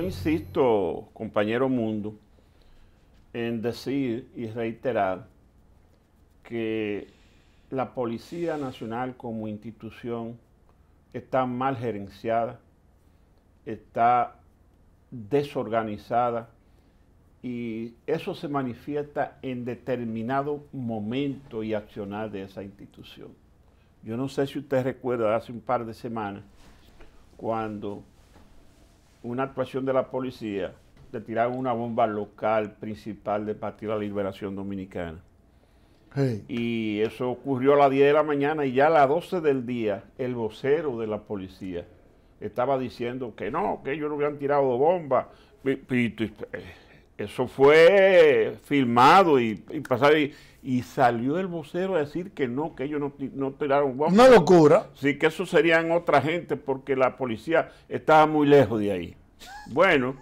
yo insisto, compañero mundo, en decir y reiterar que la Policía Nacional como institución está mal gerenciada, está desorganizada y eso se manifiesta en determinado momento y accionar de esa institución. Yo no sé si usted recuerda hace un par de semanas cuando una actuación de la policía, de tirar una bomba local principal de Partido de la Liberación Dominicana. Y eso ocurrió a las 10 de la mañana y ya a las 12 del día el vocero de la policía estaba diciendo que no, que ellos no habían tirado bomba. Eh, eso fue filmado y, pasado y, salió el vocero a decir que no, que ellos no, no tiraron guapo. Una locura. Sí, que eso serían otra gente porque la policía estaba muy lejos de ahí. Bueno,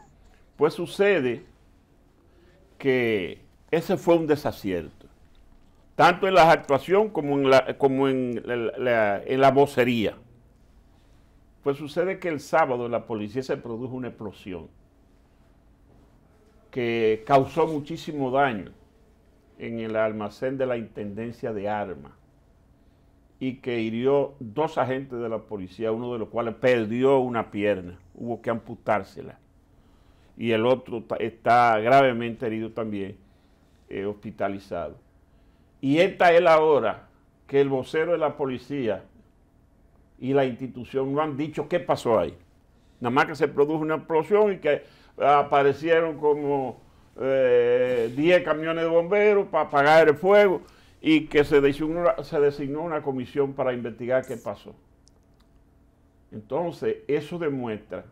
pues sucede que ese fue un desacierto, tanto en la actuación como en la, como en en la vocería. Pues sucede que el sábado la policía se produjo una explosión que causó muchísimo daño en el almacén de la Intendencia de Armas y que hirió dos agentes de la policía, uno de los cuales perdió una pierna, hubo que amputársela, y el otro está gravemente herido también, eh, hospitalizado. Y esta es la hora que el vocero de la policía y la institución no han dicho qué pasó ahí. Nada más que se produjo una explosión y que aparecieron como 10 eh, camiones de bomberos para apagar el fuego y que se designó, una comisión para investigar qué pasó. Entonces, eso demuestra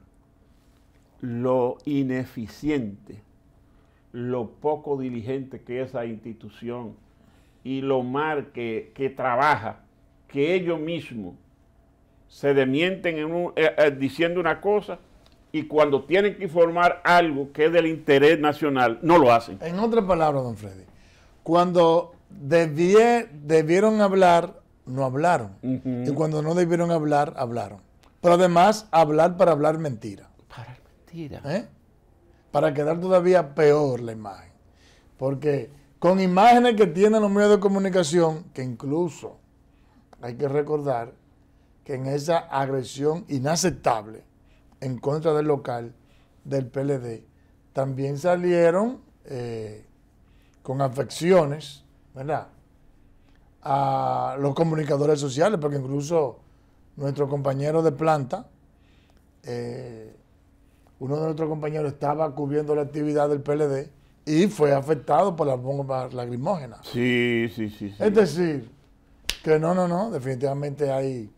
lo ineficiente, lo poco diligente que es esa institución y lo mal que, que trabaja, que ellos mismos se demienten eh, eh, diciendo una cosa y cuando tienen que informar algo que es del interés nacional, no lo hacen. En otras palabras, don Freddy, cuando debieron hablar, no hablaron. Y cuando no debieron hablar, hablaron. Pero además, hablar para hablar mentira. Para mentira. ¿Eh? Para quedar todavía peor la imagen. Porque con imágenes que tienen los medios de comunicación, que incluso hay que recordar que en esa agresión inaceptable, en contra del local del PLD, también salieron eh, con afecciones, ¿verdad? A los comunicadores sociales, porque incluso nuestro compañero de planta, eh, uno de nuestros compañeros estaba cubriendo la actividad del PLD y fue afectado por las bombas lacrimógenas. sí, sí, sí. Es decir, que no, no, no, definitivamente hay...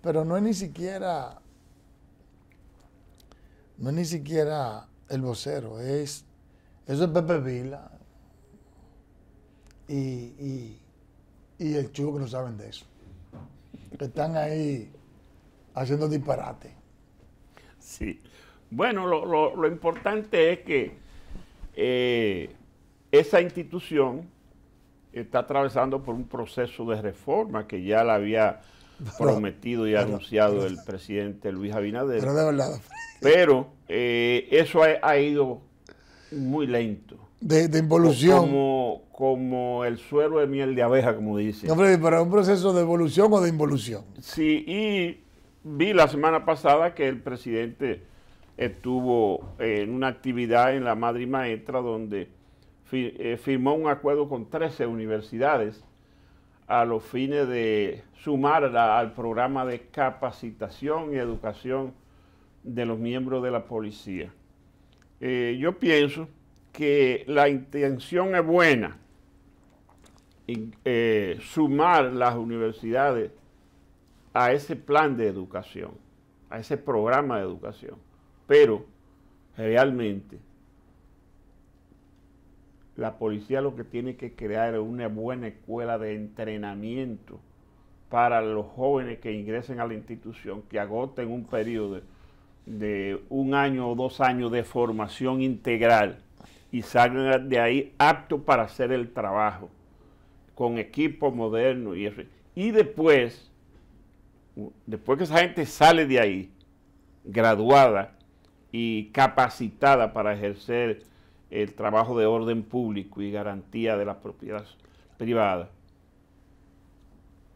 Pero no es ni siquiera no es ni siquiera el vocero, es, eso es Pepe Vila y, el chivo que no saben de eso, que están ahí haciendo disparate. Sí, bueno, lo, importante es que eh, esa institución está atravesando por un proceso de reforma que ya la había prometido y anunciado el presidente Luis Abinader. Pero eh, eso ha, ido muy lento. De, involución. Como, el suelo de miel de abeja, como dicen. No, pero un proceso de evolución o de involución. Sí, y vi la semana pasada que el presidente estuvo eh, en una actividad en la Madre y Maestra donde eh, firmó un acuerdo con 13 universidades a los fines de sumar al programa de capacitación y educación de los miembros de la policía. Eh, yo pienso que la intención es buena, eh, sumar las universidades a ese plan de educación, a ese programa de educación, pero realmente la policía lo que tiene que crear es una buena escuela de entrenamiento para los jóvenes que ingresen a la institución, que agoten un periodo de un año o dos años de formación integral y salgan de ahí aptos para hacer el trabajo con equipo moderno y Y después, después que esa gente sale de ahí, graduada y capacitada para ejercer el trabajo de orden público y garantía de las propiedades privadas.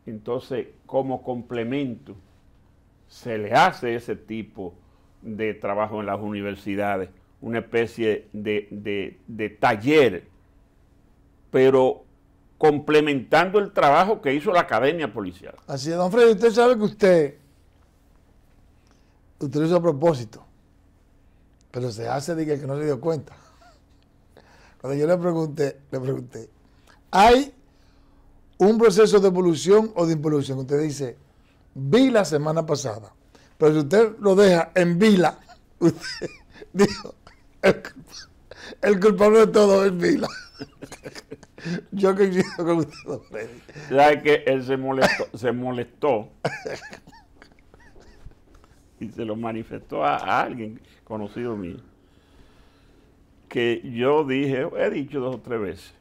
Entonces, como complemento, se le hace ese tipo de trabajo en las universidades, una especie de, taller, pero complementando el trabajo que hizo la academia policial. Así es, don Freddy, usted sabe que usted, usted lo hizo a propósito, pero se hace de que no se dio cuenta. Cuando yo le pregunté, le pregunté, ¿hay un proceso de evolución o de involución? Usted dice, vi la semana pasada, pero si usted lo deja en vila, usted dijo, el, culpable de todo es vila. Yo coincido con usted, don Freddy. que él se molestó, se molestó y se lo manifestó a alguien conocido mío? que yo dije, he dicho dos o tres veces,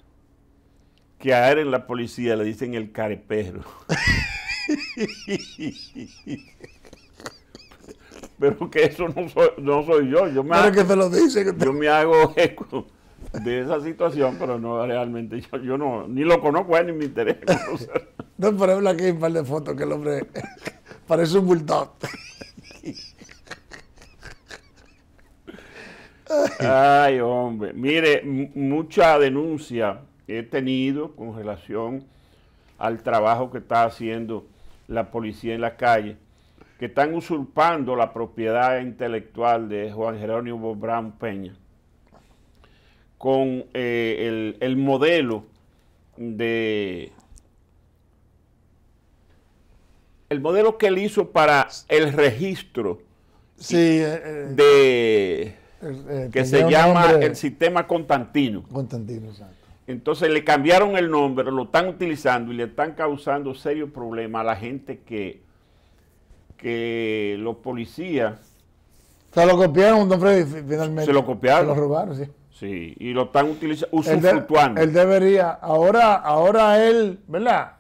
que a él en la policía le dicen el carepero. Pero que eso no soy, yo. Yo me, hago, lo dice me hago eco de esa situación, pero no realmente yo, no, ni lo conozco ni me interesa. no, pero aquí un par de fotos que el hombre parece un bulldog. Ay, hombre. Mire, mucha denuncia he tenido con relación al trabajo que está haciendo la policía en la calle, que están usurpando la propiedad intelectual de Juan Jerónimo Brown Peña con eh, el, modelo de el modelo que él hizo para el registro eh, eh. de eh, que se llama el sistema Constantino. Constantino, exacto. Entonces le cambiaron el nombre, lo están utilizando y le están causando serios problemas a la gente que, que los policías... Se lo copiaron, don Freddy, finalmente. Se lo copiaron. Se lo robaron, sí. Sí, y lo están utilizando, usufructuando. Él, él, debería, ahora, ahora él, ¿verdad?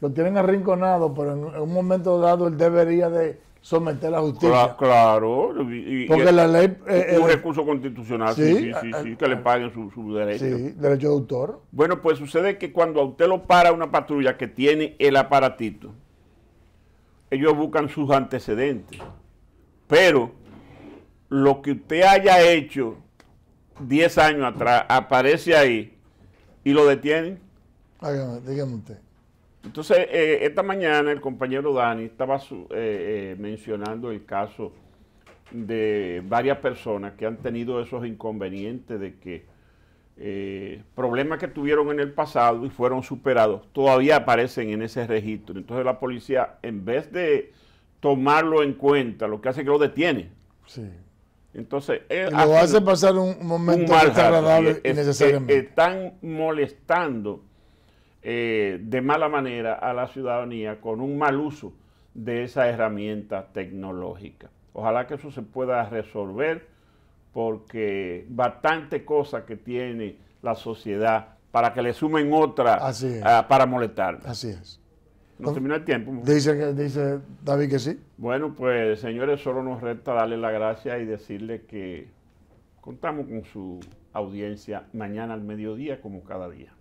Lo tienen arrinconado, pero en, un momento dado él debería de someter la justicia. Claro. Porque la ley... Es eh, eh, un recurso constitucional, sí, sí, sí, eh, que le paguen su, derechos. derecho. Sí, derecho de autor. Bueno, pues sucede que cuando a usted lo para una patrulla que tiene el aparatito, ellos buscan sus antecedentes. Pero lo que usted haya hecho 10 años atrás aparece ahí y lo detienen. dígame usted. Entonces, eh, esta mañana el compañero Dani estaba eh, eh, mencionando el caso de varias personas que han tenido esos inconvenientes de que eh, problemas que tuvieron en el pasado y fueron superados, todavía aparecen en ese registro. Entonces la policía, en vez de tomarlo en cuenta, lo que hace es que lo detiene. Sí. Entonces, lo hace, pasar un momento un están molestando eh, de mala manera a la ciudadanía con un mal uso de esa herramienta tecnológica. Ojalá que eso se pueda resolver porque bastante cosa que tiene la sociedad para que le sumen otra para molestar. Así es. Ah, nos terminó el tiempo. Dice, dice David que sí. Bueno, pues señores, solo nos resta darle la gracia y decirle que contamos con su audiencia mañana al mediodía como cada día.